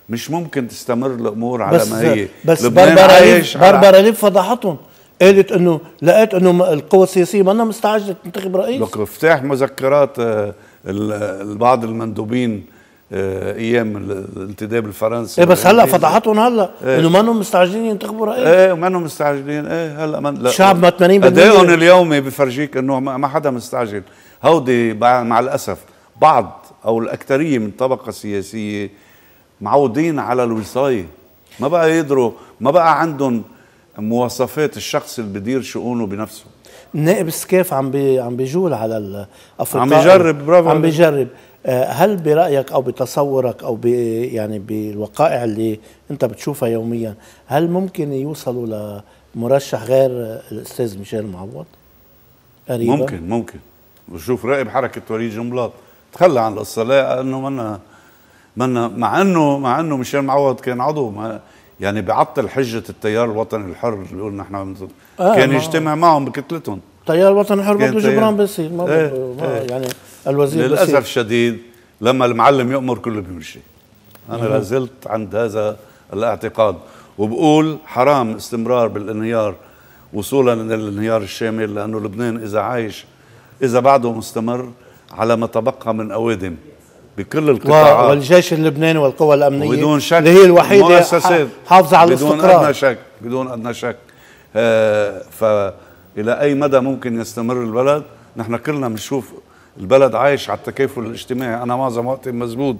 مش ممكن تستمر الامور على ما هي بس بربرة ليف ليف فضحتهم قالت انه لقيت انه القوى السياسيه ما مستعجله تنتخب رئيس لك افتاح مذكرات آه، بعض المندوبين آه، ايام الانتداب الفرنسي ايه بس هلا فتحتهم هلا إيه انه ما انهم مستعجلين ينتخبوا رئيس ايه ما انهم مستعجلين ايه هلا ما لا شعب ما 80% ادائهم اليومي بفرجيك انه ما حدا مستعجل هودي مع الاسف بعض او الاكثريه من الطبقه السياسيه معودين على الوصايه ما بقى يقدروا ما بقى عندهم مواصفات الشخص اللي بدير شؤونه بنفسه نائب سكاف عم بي عم بيجول على الافريقيا عم بيجرب برافو عم بيجرب آه، هل برايك او بتصورك او بي يعني بالوقائع اللي انت بتشوفها يوميا هل ممكن يوصلوا لمرشح غير الاستاذ ميشيل معوض قريبا ممكن ممكن بشوف راقب حركه وليد جنبلاط تخلى عن القصه لا انه منا منا مع انه مع انه ميشيل معوض كان عضو ما يعني بعطل حجه التيار الوطني الحر اللي بيقول نحن آه كان يجتمع معهم بكتلتهم التيار الوطني الحر بده جبران بيصير ما, ايه ما ايه يعني الوزير للاسف الشديد لما المعلم يامر كله بيمشي انا لا زلت عند هذا الاعتقاد وبقول حرام استمرار بالانهيار وصولا للانهيار الشامل لانه لبنان اذا عايش اذا بعده مستمر على ما تبقى من اوادم بكل القطاعات والجيش اللبناني والقوى الامنيه بدون شك اللي هي الوحيده حافظه على الاستقرار بدون ادنى شك بدون ادنى شك آه فالى اي مدى ممكن يستمر البلد نحن كلنا بنشوف البلد عايش على التكافل الاجتماعي انا معظم وقتي مزبوط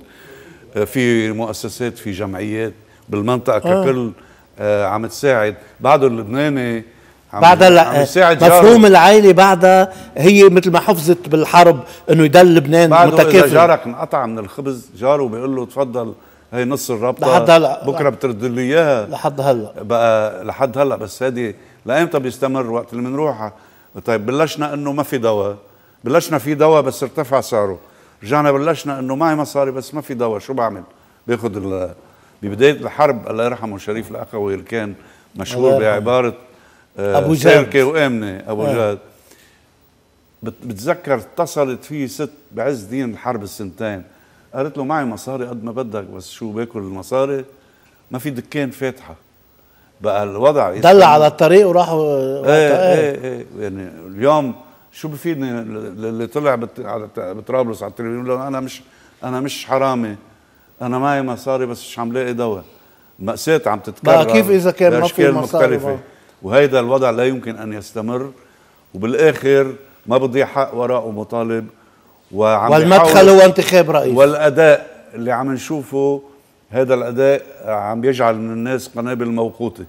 آه في مؤسسات في جمعيات بالمنطقه آه. ككل آه عم تساعد بعده اللبناني بعد مفهوم العائله بعدها هي مثل ما حفظت بالحرب انه يضل لبنان متكافئ بعد جارك انقطع من الخبز جاره بيقول له تفضل هي نص الرابطه لحد هلا بكره بترد له اياها لحد هلا بقى لحد هلا بس هذه لايمتى بيستمر وقت اللي بنروحها طيب بلشنا انه ما في دواء بلشنا في دواء بس ارتفع سعره رجعنا بلشنا انه معي مصاري بس ما في دواء شو بعمل باخذ ببدايه الحرب الله يرحمه شريف الاخوي اللي كان مشهور بعباره ابو آه، جاد شركه وامنه ابو آه. جاد بتذكر اتصلت في ست بعز دين الحرب السنتين قالت له معي مصاري قد ما بدك بس شو باكل المصاري ما في دكان فاتحه بقى الوضع دل على الطريق وراحوا إيه، إيه،, ايه ايه ايه يعني اليوم شو بفيدني اللي طلع بطرابلس على التلفزيون انا مش انا مش حرامي انا معي مصاري بس مش عم لاقي دواء مأساة عم تتكرر بقى كيف اذا كان ما في مصاري مختلفة. وهيدا الوضع لا يمكن أن يستمر وبالآخر ما بضيع حق وراء مطالب وعم والمدخل هو انتخاب رئيس والأداء اللي عم نشوفه هذا الأداء عم بيجعل من الناس قنابل موقوتة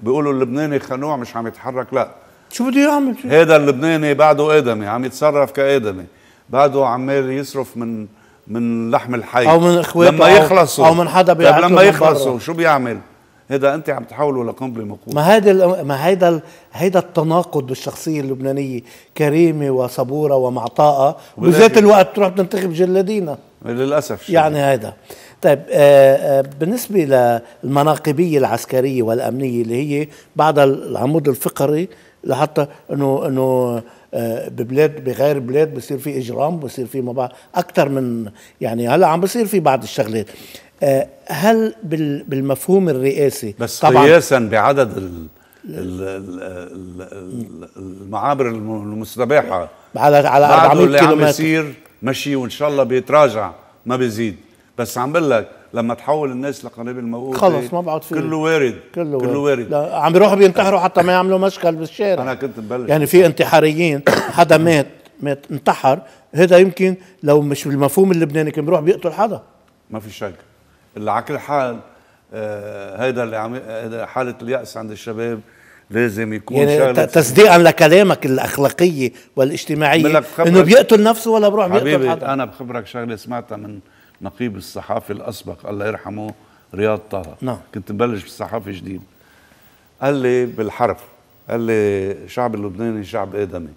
بيقولوا اللبناني خنوع مش عم يتحرك لا شو بده يعمل هذا اللبناني بعده آدمي عم يتصرف كآدمي بعده عمال يصرف من من لحم الحي او من اخواته لما يخلصوا او من حدا بيعمل طيب، لما يخلصوا شو بيعمل هذا انت عم تحوله لقنبله مقود ما هذا ما هيدا هيدا التناقض بالشخصيه اللبنانيه كريمه وصبوره ومعطاءه وبذات الوقت تروح تنتخب جلادينا للاسف شو. يعني هذا طيب آآ آه، آآ آه، بالنسبه للمناقبيه العسكريه والامنيه اللي هي بعد العمود الفقري لحتى انه انه آه، ببلاد بغير بلاد بصير في اجرام بصير في ما اكثر من يعني هلا عم بصير في بعض الشغلات آه، هل بالمفهوم الرئاسي بس طبعا قياسا بعدد ال المعابر المستباحه على على 400 اللي عم يصير مشي وان شاء الله بيتراجع ما بيزيد بس عم بقول لك لما تحول الناس لقنابل الموت خلص ما بعد فيه كله وارد كله وارد, كله وارد. لا عم بيروحوا بينتحروا حتى ما يعملوا مشكل بالشارع انا كنت مبلش يعني في انتحاريين حدا مات مات انتحر هذا يمكن لو مش بالمفهوم اللبناني كان بيروح بيقتل حدا ما في شك على كل حال آه، هيدا اللي عم هيدا حاله الياس عند الشباب لازم يكون يعني تصديقا لكلامك الاخلاقيه والاجتماعيه انه بيقتل نفسه ولا بروح بيقتل حدا انا بخبرك شغله سمعتها من نقيب الصحافي الاسبق الله يرحمه رياض طه نعم كنت مبلش بالصحافه جديد قال لي بالحرف قال لي الشعب اللبناني شعب ادمي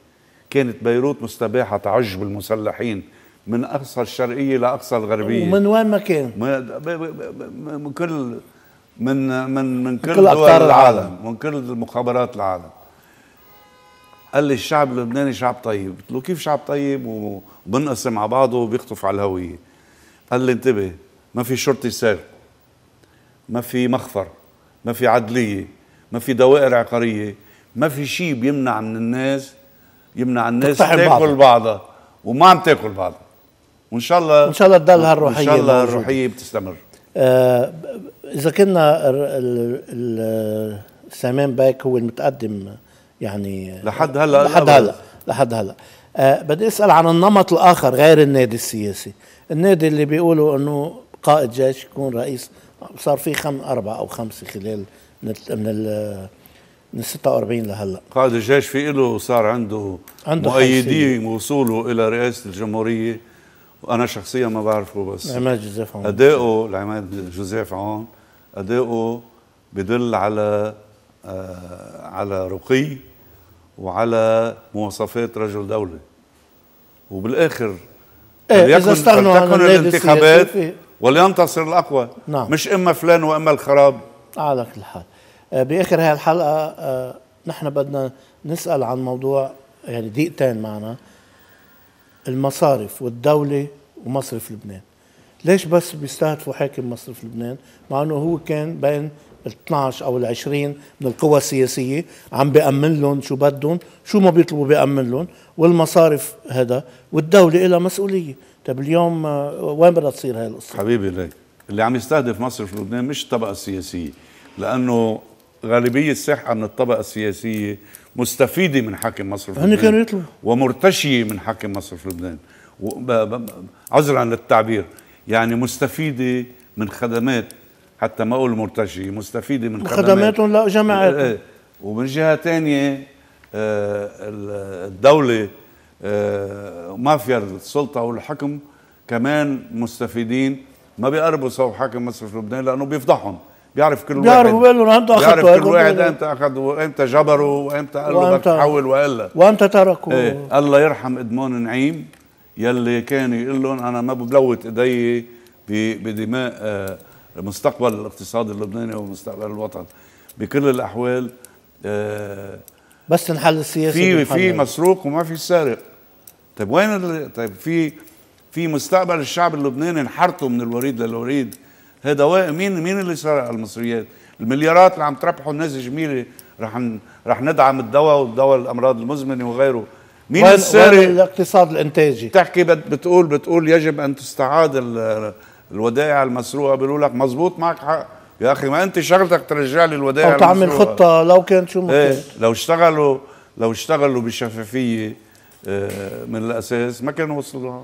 كانت بيروت مستباحه تعج بالمسلحين من اقصى الشرقيه لاقصى الغربيه ومن وين ما كان من كل من من من كل, كل دول العالم. العالم من كل مخابرات العالم قال لي الشعب اللبناني شعب طيب قلت له كيف شعب طيب وبنقسم على بعضه وبيخطف على الهويه قال لي انتبه ما في شرطي سير ما في مخفر ما في عدليه ما في دوائر عقاريه ما في شيء بيمنع من الناس يمنع الناس تاكل بعضها وما عم تاكل بعضها وان شاء الله ان شاء الله تضل هالروحيه ان شاء الله الروحيه بتستمر آه اذا كنا سليمان بايك هو المتقدم يعني لحد هلا لحد هلا لحد هلا آه بدي اسال عن النمط الاخر غير النادي السياسي النادي اللي بيقولوا انه قائد جيش يكون رئيس صار في خم اربعه او خمسه خلال من ال من ال من 46 لهلا قائد الجيش في له صار عنده, عنده مؤيدين وصوله الى رئاسه الجمهوريه وانا شخصيا ما بعرفه بس عماد جوزيف عون اداؤه لعماد جوزيف عون اداؤه بدل على آه على رقي وعلى مواصفات رجل دوله وبالاخر إيه اذا استغنوا عن الانتخابات ولينتصر الاقوى نعم. مش اما فلان واما الخراب آه، على كل حال آه، باخر هاي الحلقه آه نحن بدنا نسال عن موضوع يعني دقيقتين معنا المصارف والدولة ومصرف لبنان ليش بس بيستهدفوا حاكم مصرف لبنان مع انه هو كان بين ال 12 او ال 20 من القوى السياسيه عم بأمن لهم شو بدهم شو ما بيطلبوا بأمن لهم والمصارف هذا والدوله لها مسؤوليه طيب اليوم آه، وين بدها تصير هاي القصه حبيبي ليك اللي عم يستهدف مصرف لبنان مش الطبقه السياسيه لانه غالبيه الساحه من الطبقه السياسيه مستفيده من حاكم مصرف لبنان كانوا يطلعوا ومرتشيه من حاكم مصرف لبنان عذرا للتعبير يعني مستفيده من خدمات حتى ما اقول مرتشيه مستفيده من خدمات خدماتهم لجماعات إيه، إيه. ومن جهه ثانيه آه، الدوله آه، مافيا السلطه والحكم كمان مستفيدين ما بيقربوا صوب حاكم مصرف لبنان لانه بيفضحهم بيعرف كل واحد بيعرف بيقول له انت امتى اخذته بيعرف كل واحد امتى اخذ وامتى جبره وامتى قال له بدك تحول والا وامتى تركه ايه الله يرحم ادمون نعيم يلي كان يقول لهم انا ما ببلوت ايدي بدماء آه مستقبل الاقتصاد اللبناني ومستقبل الوطن بكل الاحوال آه بس نحل السياسه في في مسروق وما في سارق طيب وين طيب في في مستقبل الشعب اللبناني انحرته من الوريد للوريد هدواء مين مين اللي سرق المصريات المليارات اللي عم تربحوا الناس جميله رح رح ندعم الدواء والدواء الامراض المزمنه وغيره مين السارق الاقتصاد الانتاجي بتحكي بتقول بتقول يجب ان تستعاد الودائع المسروقه بيقولوا لك مزبوط معك حق يا اخي ما انت شغلتك ترجع لي الودائع او تعمل خطه لو كانت شو ممكن ايه لو اشتغلوا لو اشتغلوا بشفافيه آه، من الاساس ما كانوا وصلوا لها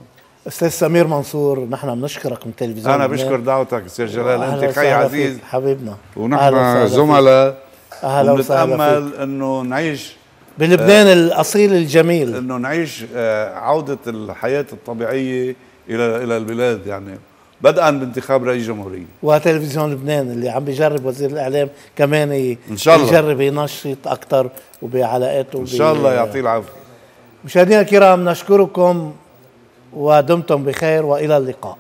استاذ سمير منصور نحن بنشكرك من تلفزيون انا بشكر دعوتك استاذ جلال انت خي عزيز حبيبنا ونحن زملاء اهلا وسهلا انه نعيش بلبنان آه الاصيل الجميل انه نعيش آه عوده الحياه الطبيعيه الى الى البلاد يعني بدءا بانتخاب رئيس جمهوريه وتلفزيون لبنان اللي عم بيجرب وزير الاعلام كمان ان شاء الله يجرب ينشط اكثر وبعلاقاته ان شاء الله يعطيه العافيه مشاهدينا الكرام نشكركم ودمتم بخير والى اللقاء